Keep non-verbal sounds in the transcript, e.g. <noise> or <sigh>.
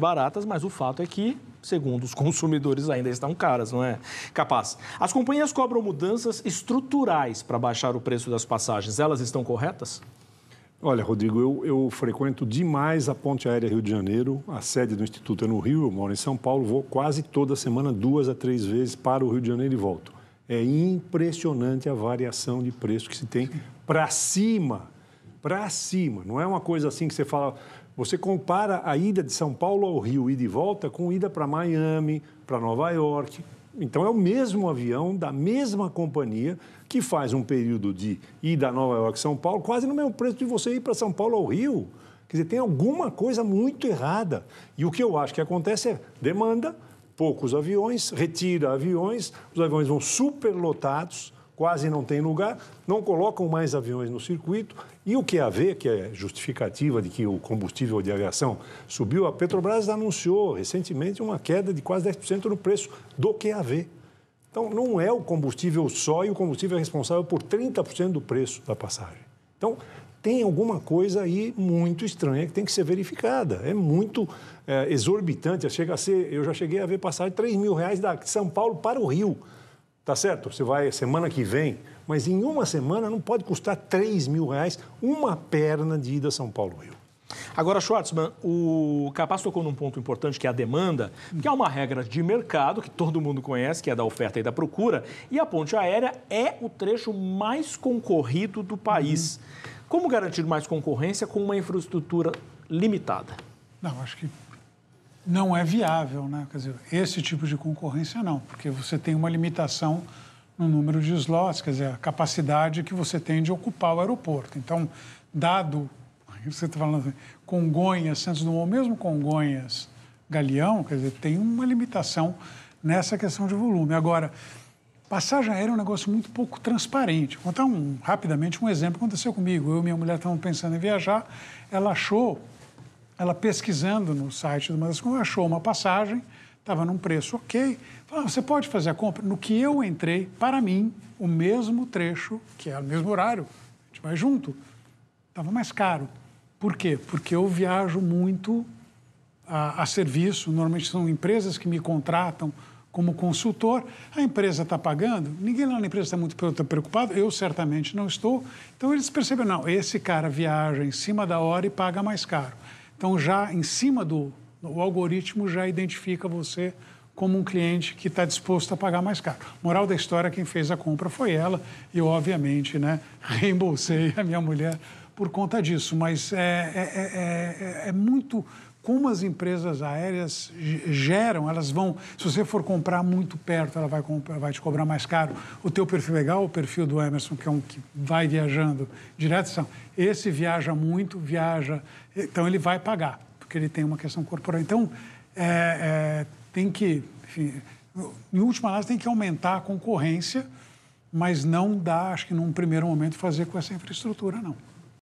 baratas, mas o fato é que, segundo os <laughs> consumidores, ainda estão caras, não é? Capaz. As companhias cobram mudanças estruturais para baixar o preço das passagens. Elas estão corretas? Olha, Rodrigo, eu, eu, frequento demais a Ponte Aérea Rio de Janeiro. A sede do Instituto é no Rio, eu moro em São Paulo. Vou quase toda semana, duas a três vezes, para o Rio de Janeiro e volto. É impressionante a variação de preço que se tem para cima para cima. Não é uma coisa assim que você fala. Você compara a ida de São Paulo ao Rio, e de volta, com ida para Miami, para Nova York. Então, é o mesmo avião da mesma companhia que faz um período de ida a Nova York, São Paulo, quase no mesmo preço de você ir para São Paulo ao Rio. Quer dizer, tem alguma coisa muito errada. E o que eu acho que acontece é demanda, poucos aviões, retira aviões, os aviões vão superlotados quase não tem lugar, não colocam mais aviões no circuito. E o que a ver, que é justificativa de que o combustível de aviação subiu, a Petrobras anunciou recentemente uma queda de quase 10% no preço do que a ver. Então, não é o combustível só e o combustível é responsável por 30% do preço da passagem. Então, tem alguma coisa aí muito estranha que tem que ser verificada. É muito é, exorbitante. Chega a ser, eu já cheguei a ver passagem de 3 mil reais da São Paulo para o Rio. Tá certo? Você vai semana que vem, mas em uma semana não pode custar 3 mil reais uma perna de ida São Paulo-Rio. Agora, Schwartzman, o Capaz tocou num ponto importante que é a demanda, que é uma regra de mercado que todo mundo conhece, que é da oferta e da procura, e a ponte aérea é o trecho mais concorrido do país. Uhum. Como garantir mais concorrência com uma infraestrutura limitada? Não, acho que não é viável, né? Quer dizer, esse tipo de concorrência não, porque você tem uma limitação no número de slots, quer dizer, a capacidade que você tem de ocupar o aeroporto. Então, dado, <laughs> você está falando assim, Congonhas, Santos Dumont, mesmo Congonhas, Galeão, quer dizer, tem uma limitação nessa questão de volume. Agora, passagem aérea é um negócio muito pouco transparente. Vou contar um, rapidamente um exemplo que aconteceu comigo. Eu e minha mulher estávamos pensando em viajar, ela achou ela pesquisando no site do Madascom, achou uma passagem, estava num preço ok. Falou, ah, você pode fazer a compra? No que eu entrei, para mim, o mesmo trecho, que é o mesmo horário, a gente vai junto, estava mais caro. Por quê? Porque eu viajo muito a, a serviço, normalmente são empresas que me contratam como consultor, a empresa está pagando, ninguém lá na empresa está muito preocupado, eu certamente não estou. Então eles percebem, não, esse cara viaja em cima da hora e paga mais caro. Então, já em cima do o algoritmo, já identifica você como um cliente que está disposto a pagar mais caro. Moral da história, quem fez a compra foi ela. e Eu, obviamente, né, <laughs> reembolsei a minha mulher por conta disso. Mas é, é, é, é, é muito como as empresas aéreas geram, elas vão, se você for comprar muito perto, ela vai, vai te cobrar mais caro. O teu perfil é legal, o perfil do Emerson, que é um que vai viajando direto, são, esse viaja muito, viaja, então ele vai pagar, porque ele tem uma questão corporal. Então, é, é, tem que, enfim, em última análise, tem que aumentar a concorrência, mas não dá, acho que num primeiro momento, fazer com essa infraestrutura, não.